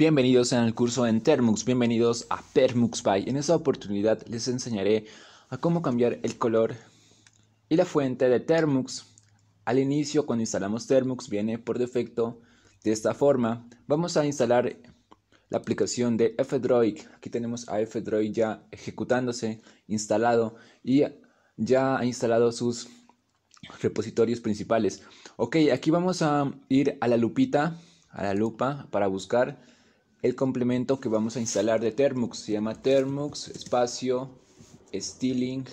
Bienvenidos en el curso en Termux, bienvenidos a Termux By. En esta oportunidad les enseñaré a cómo cambiar el color y la fuente de Termux. Al inicio cuando instalamos Termux viene por defecto de esta forma. Vamos a instalar la aplicación de F-Droid. Aquí tenemos a F-Droid ya ejecutándose, instalado y ya ha instalado sus repositorios principales. Ok, aquí vamos a ir a la lupita, a la lupa para buscar el complemento que vamos a instalar de Termux. Se llama Termux espacio Stealing.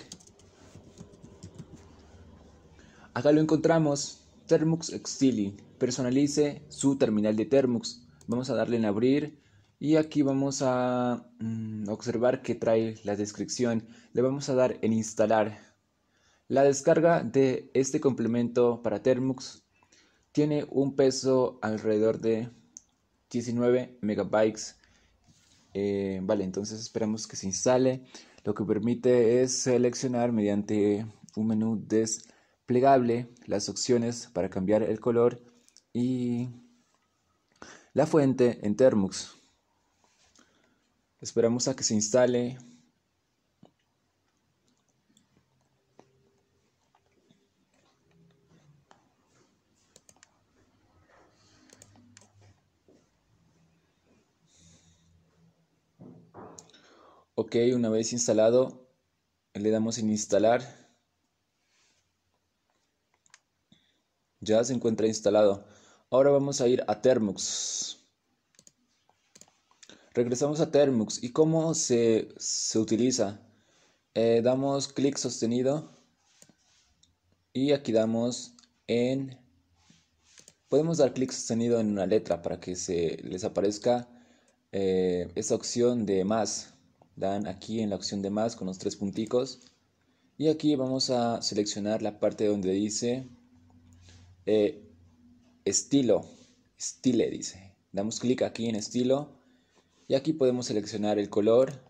Acá lo encontramos. Termux Stealing. Personalice su terminal de Termux. Vamos a darle en abrir. Y aquí vamos a mm, observar que trae la descripción. Le vamos a dar en instalar. La descarga de este complemento para Termux tiene un peso alrededor de 19 megabytes. Eh, vale, entonces esperamos que se instale. Lo que permite es seleccionar mediante un menú desplegable las opciones para cambiar el color y la fuente en Termux. Esperamos a que se instale Ok, una vez instalado, le damos en instalar. Ya se encuentra instalado. Ahora vamos a ir a Termux. Regresamos a Termux. ¿Y cómo se, utiliza? Eh, damos clic sostenido. Y aquí damos en... Podemos dar clic sostenido en una letra para que se les aparezca eh, esa opción de más dan aquí en la opción de más con los tres punticos y aquí vamos a seleccionar la parte donde dice eh, estilo, dice. Damos clic aquí en estilo y aquí podemos seleccionar el color.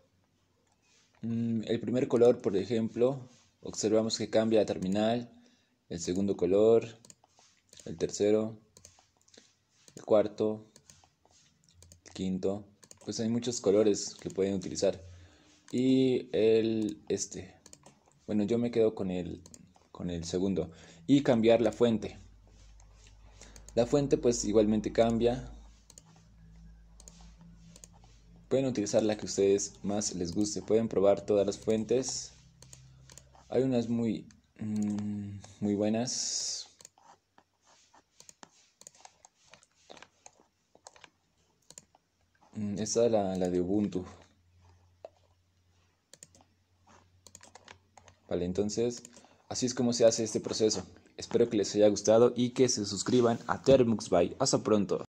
Mm, el primer color, por ejemplo, observamos que cambia a terminal, el segundo color, el tercero, el cuarto, el quinto. Pues hay muchos colores que pueden utilizar y el este. Bueno, yo me quedo con el, con el segundo. Y cambiar la fuente. La fuente pues igualmente cambia. Pueden utilizar la que ustedes más les guste. Pueden probar todas las fuentes. Hay unas muy, mm, muy buenas. Mm, esta es la de Ubuntu. Vale, entonces así es como se hace este proceso. Espero que les haya gustado y que se suscriban a Termux by Hasta pronto.